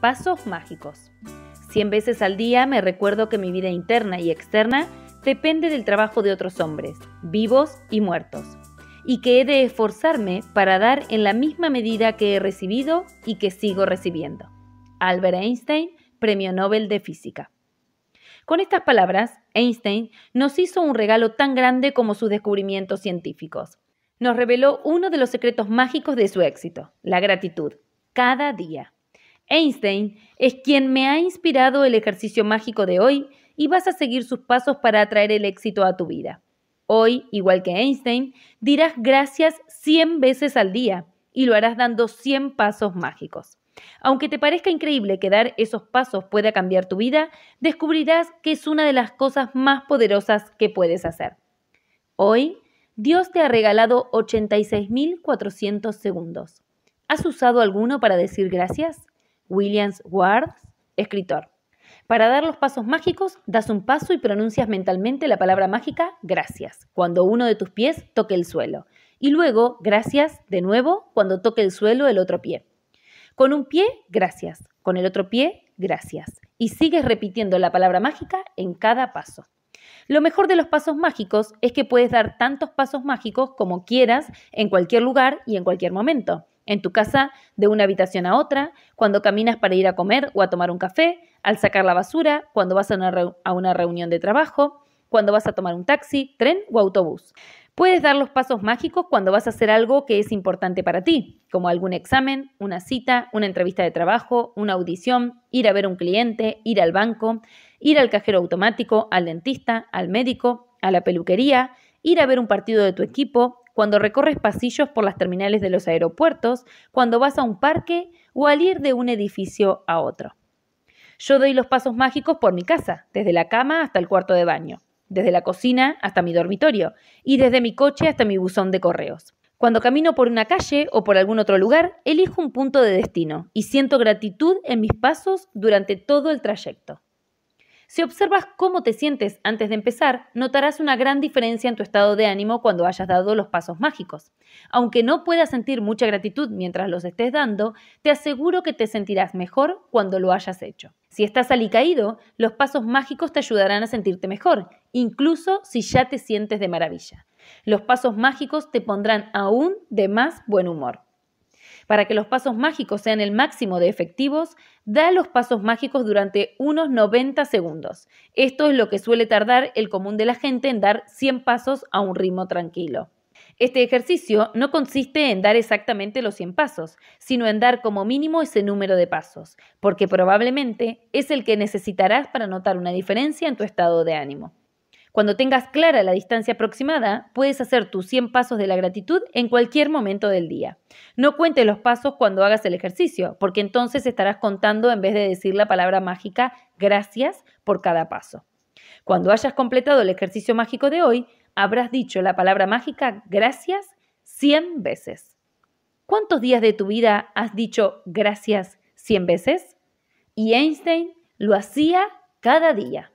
pasos mágicos. Cien veces al día me recuerdo que mi vida interna y externa depende del trabajo de otros hombres, vivos y muertos, y que he de esforzarme para dar en la misma medida que he recibido y que sigo recibiendo. Albert Einstein, Premio Nobel de Física. Con estas palabras, Einstein nos hizo un regalo tan grande como sus descubrimientos científicos. Nos reveló uno de los secretos mágicos de su éxito, la gratitud, cada día. Einstein es quien me ha inspirado el ejercicio mágico de hoy y vas a seguir sus pasos para atraer el éxito a tu vida. Hoy, igual que Einstein, dirás gracias 100 veces al día y lo harás dando 100 pasos mágicos. Aunque te parezca increíble que dar esos pasos pueda cambiar tu vida, descubrirás que es una de las cosas más poderosas que puedes hacer. Hoy, Dios te ha regalado 86.400 segundos. ¿Has usado alguno para decir gracias? Williams Ward, escritor. Para dar los pasos mágicos, das un paso y pronuncias mentalmente la palabra mágica gracias, cuando uno de tus pies toque el suelo. Y luego, gracias, de nuevo, cuando toque el suelo el otro pie. Con un pie, gracias. Con el otro pie, gracias. Y sigues repitiendo la palabra mágica en cada paso. Lo mejor de los pasos mágicos es que puedes dar tantos pasos mágicos como quieras en cualquier lugar y en cualquier momento en tu casa, de una habitación a otra, cuando caminas para ir a comer o a tomar un café, al sacar la basura, cuando vas a una, reunión de trabajo, cuando vas a tomar un taxi, tren o autobús. Puedes dar los pasos mágicos cuando vas a hacer algo que es importante para ti, como algún examen, una cita, una entrevista de trabajo, una audición, ir a ver un cliente, ir al banco, ir al cajero automático, al dentista, al médico, a la peluquería, ir a ver un partido de tu equipo, cuando recorres pasillos por las terminales de los aeropuertos, cuando vas a un parque o al ir de un edificio a otro. Yo doy los pasos mágicos por mi casa, desde la cama hasta el cuarto de baño, desde la cocina hasta mi dormitorio y desde mi coche hasta mi buzón de correos. Cuando camino por una calle o por algún otro lugar, elijo un punto de destino y siento gratitud en mis pasos durante todo el trayecto. Si observas cómo te sientes antes de empezar, notarás una gran diferencia en tu estado de ánimo cuando hayas dado los pasos mágicos. Aunque no puedas sentir mucha gratitud mientras los estés dando, te aseguro que te sentirás mejor cuando lo hayas hecho. Si estás alicaído, los pasos mágicos te ayudarán a sentirte mejor, incluso si ya te sientes de maravilla. Los pasos mágicos te pondrán aún de más buen humor. Para que los pasos mágicos sean el máximo de efectivos, da los pasos mágicos durante unos 90 segundos. Esto es lo que suele tardar el común de la gente en dar 100 pasos a un ritmo tranquilo. Este ejercicio no consiste en dar exactamente los 100 pasos, sino en dar como mínimo ese número de pasos, porque probablemente es el que necesitarás para notar una diferencia en tu estado de ánimo. Cuando tengas clara la distancia aproximada, puedes hacer tus 100 pasos de la gratitud en cualquier momento del día. No cuentes los pasos cuando hagas el ejercicio, porque entonces estarás contando en vez de decir la palabra mágica gracias por cada paso. Cuando hayas completado el ejercicio mágico de hoy, habrás dicho la palabra mágica gracias 100 veces. ¿Cuántos días de tu vida has dicho gracias 100 veces? Y Einstein lo hacía cada día.